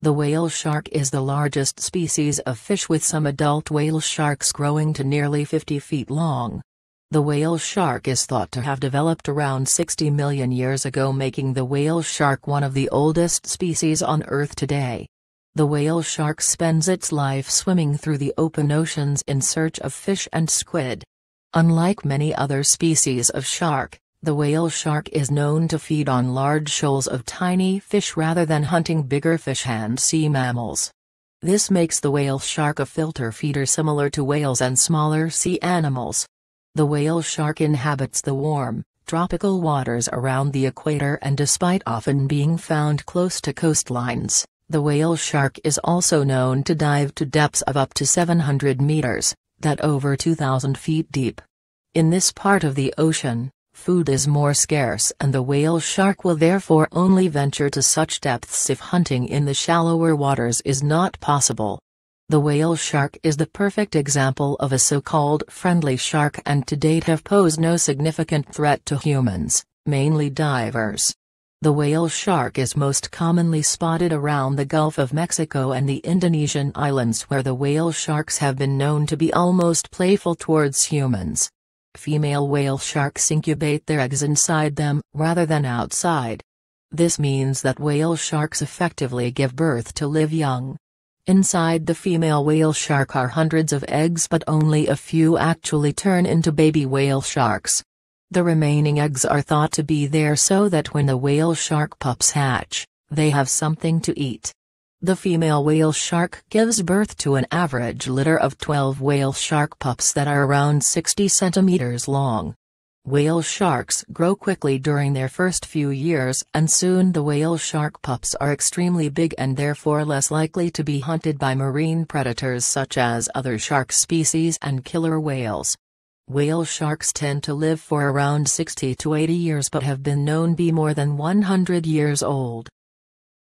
The whale shark is the largest species of fish with some adult whale sharks growing to nearly 50 feet long. The whale shark is thought to have developed around 60 million years ago making the whale shark one of the oldest species on Earth today. The whale shark spends its life swimming through the open oceans in search of fish and squid. Unlike many other species of shark, the whale shark is known to feed on large shoals of tiny fish rather than hunting bigger fish and sea mammals. This makes the whale shark a filter feeder similar to whales and smaller sea animals. The whale shark inhabits the warm, tropical waters around the equator and despite often being found close to coastlines, the whale shark is also known to dive to depths of up to 700 meters, that over 2,000 feet deep. In this part of the ocean, Food is more scarce and the whale shark will therefore only venture to such depths if hunting in the shallower waters is not possible. The whale shark is the perfect example of a so-called friendly shark and to date have posed no significant threat to humans, mainly divers. The whale shark is most commonly spotted around the Gulf of Mexico and the Indonesian islands where the whale sharks have been known to be almost playful towards humans. Female whale sharks incubate their eggs inside them, rather than outside. This means that whale sharks effectively give birth to live young. Inside the female whale shark are hundreds of eggs but only a few actually turn into baby whale sharks. The remaining eggs are thought to be there so that when the whale shark pups hatch, they have something to eat. The female whale shark gives birth to an average litter of 12 whale shark pups that are around 60 centimeters long. Whale sharks grow quickly during their first few years and soon the whale shark pups are extremely big and therefore less likely to be hunted by marine predators such as other shark species and killer whales. Whale sharks tend to live for around 60 to 80 years but have been known be more than 100 years old.